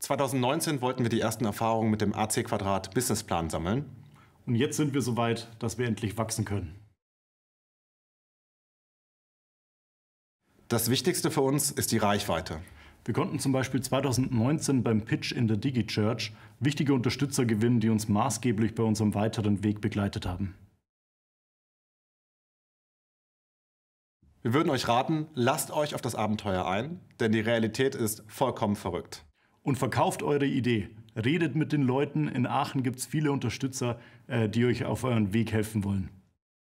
2019 wollten wir die ersten Erfahrungen mit dem AC Quadrat Businessplan sammeln. Und jetzt sind wir so weit, dass wir endlich wachsen können. Das Wichtigste für uns ist die Reichweite. Wir konnten zum Beispiel 2019 beim Pitch in der DigiChurch wichtige Unterstützer gewinnen, die uns maßgeblich bei unserem weiteren Weg begleitet haben. Wir würden euch raten, lasst euch auf das Abenteuer ein, denn die Realität ist vollkommen verrückt und verkauft eure Idee. Redet mit den Leuten. In Aachen gibt es viele Unterstützer, äh, die euch auf euren Weg helfen wollen.